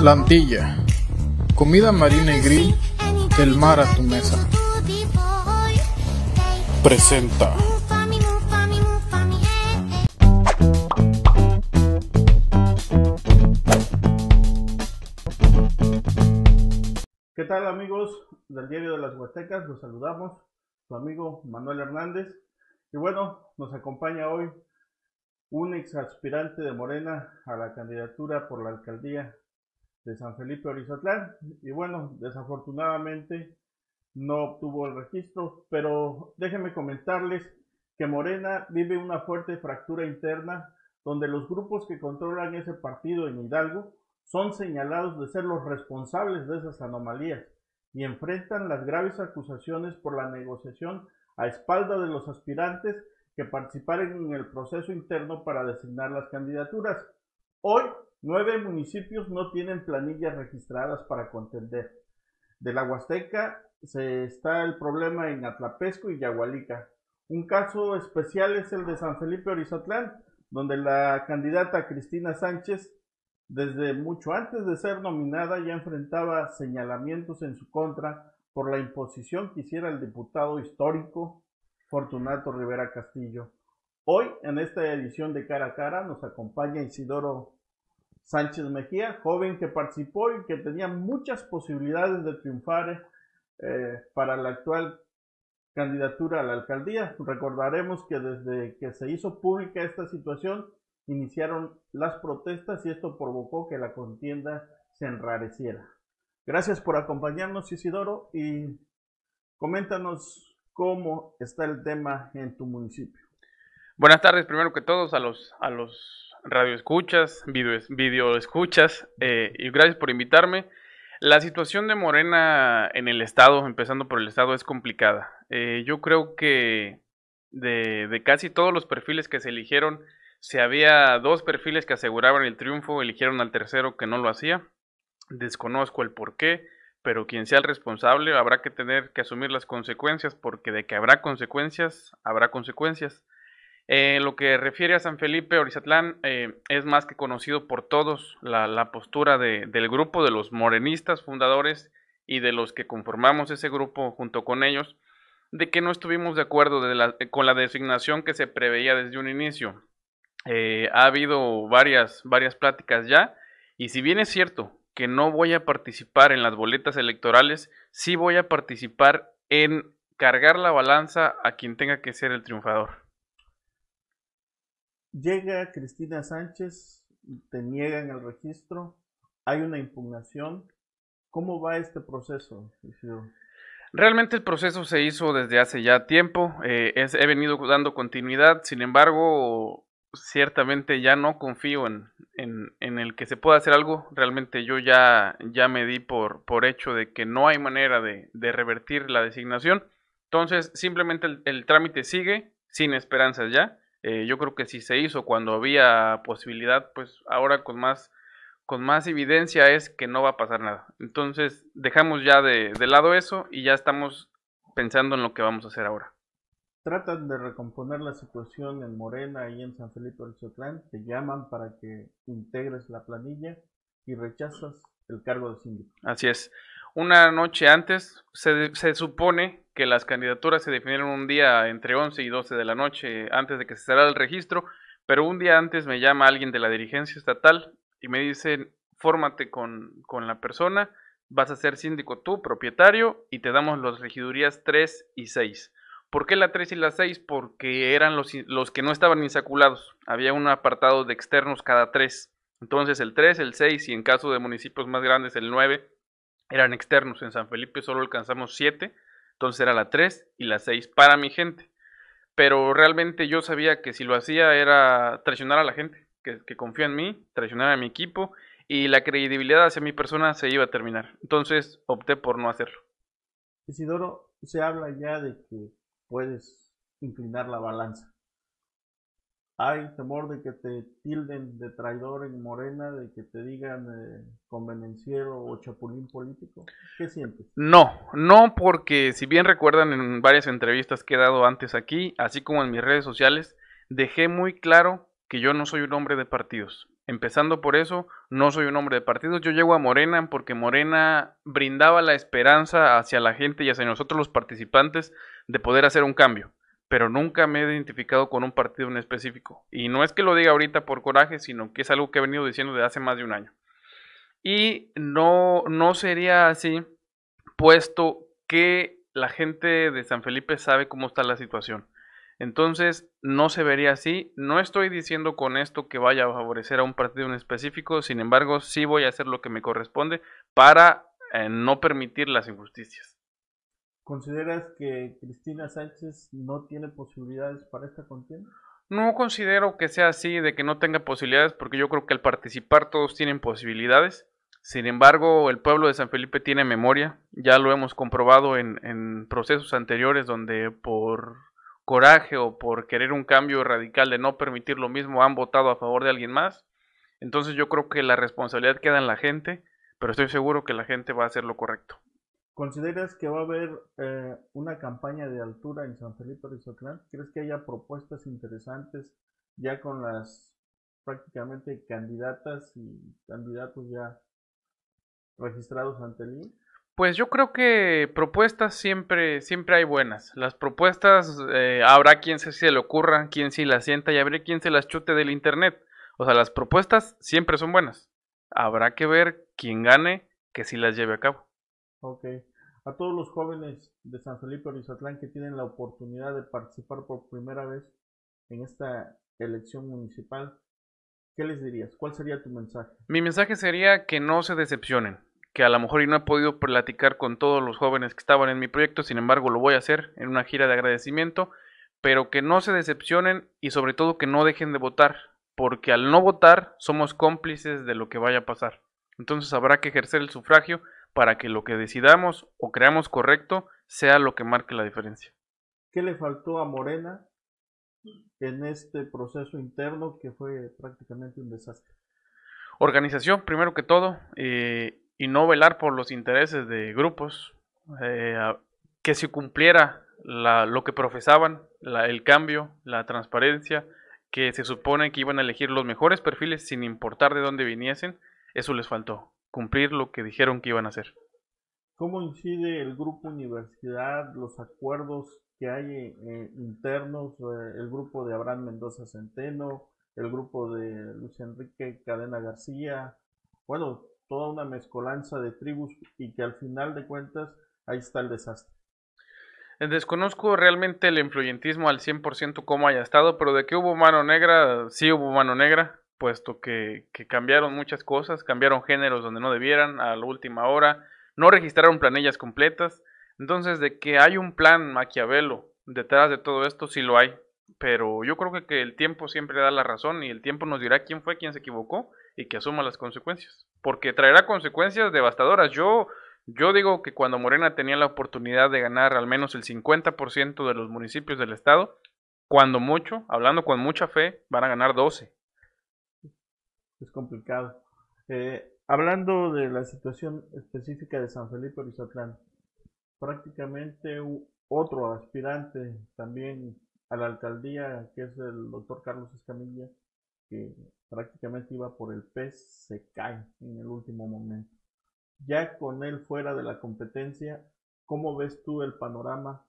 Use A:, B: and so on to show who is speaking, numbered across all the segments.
A: Lantilla, Comida marina y grill del mar a tu mesa. Presenta. ¿Qué tal amigos del Diario de las Huastecas? Los saludamos, su amigo Manuel Hernández. Y bueno, nos acompaña hoy un exaspirante de Morena a la candidatura por la alcaldía de San Felipe Orizatlán y bueno, desafortunadamente no obtuvo el registro, pero déjenme comentarles que Morena vive una fuerte fractura interna donde los grupos que controlan ese partido en Hidalgo son señalados de ser los responsables de esas anomalías y enfrentan las graves acusaciones por la negociación a espalda de los aspirantes que participaran en el proceso interno para designar las candidaturas. Hoy, nueve municipios no tienen planillas registradas para contender. De la Huasteca se está el problema en Atlapesco y Yagualica. Un caso especial es el de San Felipe Orizatlán, donde la candidata Cristina Sánchez, desde mucho antes de ser nominada, ya enfrentaba señalamientos en su contra por la imposición que hiciera el diputado histórico Fortunato Rivera Castillo. Hoy, en esta edición de Cara a Cara, nos acompaña Isidoro Sánchez Mejía, joven que participó y que tenía muchas posibilidades de triunfar eh, para la actual candidatura a la alcaldía. Recordaremos que desde que se hizo pública esta situación, iniciaron las protestas y esto provocó que la contienda se enrareciera. Gracias por acompañarnos, Isidoro, y coméntanos ¿Cómo está el tema
B: en tu municipio? Buenas tardes, primero que todos, a los, a los radioescuchas, video, escuchas, eh, y gracias por invitarme. La situación de Morena en el Estado, empezando por el Estado, es complicada. Eh, yo creo que de, de, casi todos los perfiles que se eligieron, se si había dos perfiles que aseguraban el triunfo, eligieron al tercero que no lo hacía. Desconozco el porqué pero quien sea el responsable habrá que tener que asumir las consecuencias, porque de que habrá consecuencias, habrá consecuencias. En eh, lo que refiere a San Felipe Orizatlán eh, es más que conocido por todos la, postura del grupo de los morenistas fundadores y de los que conformamos ese grupo junto con ellos, de que no estuvimos de acuerdo con la designación que se preveía desde un inicio. Eh, ha habido varias, varias pláticas ya, y si bien es cierto que no voy a participar en las boletas electorales, sí voy a participar en cargar la balanza a quien tenga que ser el triunfador.
A: Llega Cristina Sánchez, te niegan el registro, hay una impugnación. ¿Cómo va este proceso?
B: Realmente el proceso se hizo desde hace ya tiempo, eh, he venido dando continuidad, sin embargo, ciertamente ya no confío en, en, el que se pueda hacer algo. Realmente yo ya, ya me di por, por hecho de que no hay manera de, de revertir la designación. Entonces, simplemente el, trámite sigue sin esperanzas ya. Eh, yo creo que si se hizo cuando había posibilidad, pues ahora con más, con más evidencia es que no va a pasar nada. Entonces, dejamos ya de lado eso y ya estamos pensando en lo que vamos a hacer ahora tratan
A: de recomponer la situación en Morena y en San Felipe del Chotlán, te llaman para que integres la planilla y rechazas el cargo de síndico.
B: Así es. Una noche antes, se, se supone que las candidaturas se definieron un día entre 11 y 12 de la noche antes de que se cerrara el registro, pero un día antes me llama alguien de la dirigencia estatal y me dice, fórmate con, con la persona, vas a ser síndico tú, propietario, y te damos las regidurías 3 y 6. ¿Por qué la 3 y la 6? Porque eran los, los que no estaban insaculados. Había un apartado de externos cada 3. Entonces el 3, el 6 y en caso de municipios más grandes el 9 eran externos. En San Felipe solo alcanzamos 7. Entonces era la 3 y la 6 para mi gente. Pero realmente yo sabía que si lo hacía era traicionar a la gente que, que confía en mí, traicionar a mi equipo y la credibilidad hacia mi persona se iba a terminar. Entonces opté por no hacerlo.
A: Isidoro, se habla ya de que puedes inclinar la balanza. Hay temor de que te tilden de traidor en Morena, de que te digan eh, convenenciero o chapulín político. ¿Qué
B: sientes? No, no porque si bien recuerdan en varias entrevistas que he dado antes aquí, así como en mis redes sociales, dejé muy claro que yo no soy un hombre de partidos. Empezando por eso, no soy un hombre de partidos, Yo llego a Morena porque Morena brindaba la esperanza hacia la gente y hacia nosotros los participantes de poder hacer un cambio. Pero nunca me he identificado con un partido en específico. Y no es que lo diga ahorita por coraje, sino que es algo que he venido diciendo desde hace más de un año. Y no, no sería así, puesto que la gente de San Felipe sabe cómo está la situación. Entonces, no se vería así. No estoy diciendo con esto que vaya a favorecer a un partido en específico, sin embargo, sí voy a hacer lo que me corresponde para eh, no permitir las injusticias.
A: ¿Consideras que Cristina Sánchez no tiene posibilidades para esta contienda?
B: No considero que sea así, de que no tenga posibilidades, porque yo creo que al participar todos tienen posibilidades. Sin embargo, el pueblo de San Felipe tiene memoria, ya lo hemos comprobado en procesos anteriores donde por coraje o por querer un cambio radical de no permitir lo mismo han votado a favor de alguien más. Entonces yo creo que la responsabilidad queda en la gente, pero estoy seguro que la gente va a hacer lo correcto.
A: ¿Consideras que va a haber eh, una campaña de altura en San Felipe de Soclán? ¿Crees que haya propuestas interesantes ya con las prácticamente candidatas y candidatos ya registrados ante el
B: pues yo creo que propuestas siempre, siempre hay buenas. Las propuestas eh, habrá quien se, se le ocurra, quien sí las sienta y habrá quien se las chute del internet. O sea, las propuestas siempre son buenas. Habrá que ver quién gane que sí las lleve a cabo. Ok.
A: A todos los jóvenes de San Felipe Orizatlán, que tienen la oportunidad de participar por primera vez en esta elección municipal, ¿qué les dirías? ¿Cuál sería tu mensaje?
B: Mi mensaje sería que no se decepcionen que a lo mejor yo no he podido platicar con todos los jóvenes que estaban en mi proyecto, sin embargo lo voy a hacer en una gira de agradecimiento, pero que no se decepcionen y sobre todo que no dejen de votar, porque al no votar somos cómplices de lo que vaya a pasar. Entonces habrá que ejercer el sufragio para que lo que decidamos o creamos correcto sea lo que marque la diferencia.
A: ¿Qué le faltó a Morena en este proceso interno que fue prácticamente un desastre?
B: Organización, primero que todo, eh, y no velar por los intereses de grupos, eh, que se cumpliera lo que profesaban, el cambio, la transparencia, que se supone que iban a elegir los mejores perfiles sin importar de dónde viniesen, eso les faltó, cumplir lo que dijeron que iban a hacer. ¿Cómo
A: incide el grupo universidad, los acuerdos que hay eh, internos, eh, el grupo de Abraham Mendoza Centeno, el grupo de Luis Enrique Cadena García? Bueno, toda una mezcolanza de tribus y que al final de cuentas ahí está el desastre.
B: Desconozco realmente el influyentismo al 100% como haya estado, pero de que hubo mano negra, sí hubo mano negra, puesto que, cambiaron muchas cosas, cambiaron géneros donde no debieran a la última hora, no registraron planillas completas, entonces de que hay un plan maquiavelo detrás de todo esto, sí lo hay, pero yo creo que, que el tiempo siempre da la razón y el tiempo nos dirá quién fue, quién se equivocó y que asuma las consecuencias, porque traerá consecuencias devastadoras. Yo yo digo que cuando Morena tenía la oportunidad de ganar al menos el 50% de los municipios del estado, cuando mucho, hablando con mucha fe, van a ganar 12.
A: Es complicado. Eh, hablando de la situación específica de San Felipe Orizatlán, prácticamente otro aspirante también a la alcaldía, que es el doctor Carlos Escamilla, que prácticamente iba por el pez, se cae en el último momento. Ya con él fuera de la competencia, ¿cómo ves tú el panorama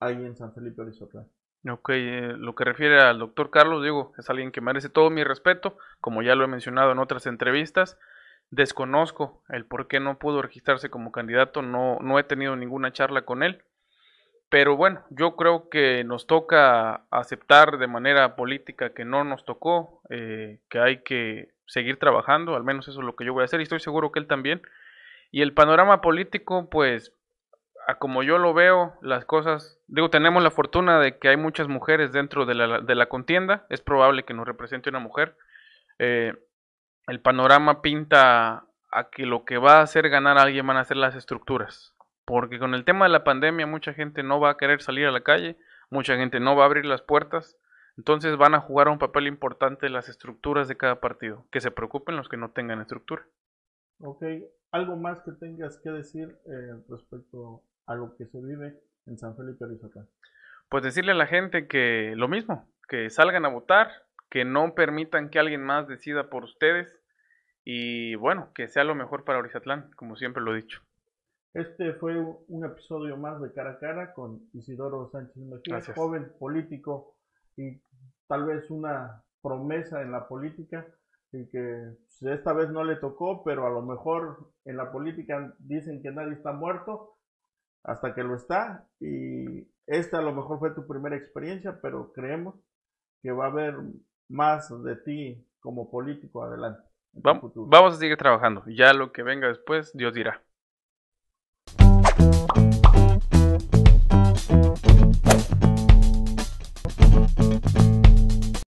A: ahí en San Felipe Orizotlán?
B: Ok, eh, lo que refiere al doctor Carlos, digo, es alguien que merece todo mi respeto, como ya lo he mencionado en otras entrevistas. Desconozco el por qué no pudo registrarse como candidato, no, no he tenido ninguna charla con él pero bueno, yo creo que nos toca aceptar de manera política que no nos tocó, eh, que hay que seguir trabajando, al menos eso es lo que yo voy a hacer y estoy seguro que él también. Y el panorama político, pues, a como yo lo veo, las cosas, digo, tenemos la fortuna de que hay muchas mujeres dentro de la, contienda, es probable que nos represente una mujer. Eh, el panorama pinta a que lo que va a hacer ganar a alguien van a ser las estructuras, porque con el tema de la pandemia mucha gente no va a querer salir a la calle, mucha gente no va a abrir las puertas, entonces van a jugar un papel importante las estructuras de cada partido, que se preocupen los que no tengan estructura.
A: Ok, algo más que tengas que decir eh, respecto a lo que se vive en San Felipe Arizatlán,
B: Pues decirle a la gente que lo mismo, que salgan a votar, que no permitan que alguien más decida por ustedes y bueno, que sea lo mejor para Orizatlán, como siempre lo he dicho. Este
A: fue un episodio más de Cara a Cara con Isidoro Sánchez Mejía, joven político y tal vez una promesa en la política y que pues, esta vez no le tocó, pero a lo mejor en la política dicen que nadie está muerto hasta que lo está y esta a lo mejor fue tu primera experiencia, pero creemos que va a haber más de ti como político adelante.
B: vamos a seguir trabajando. Ya lo que venga después, Dios dirá.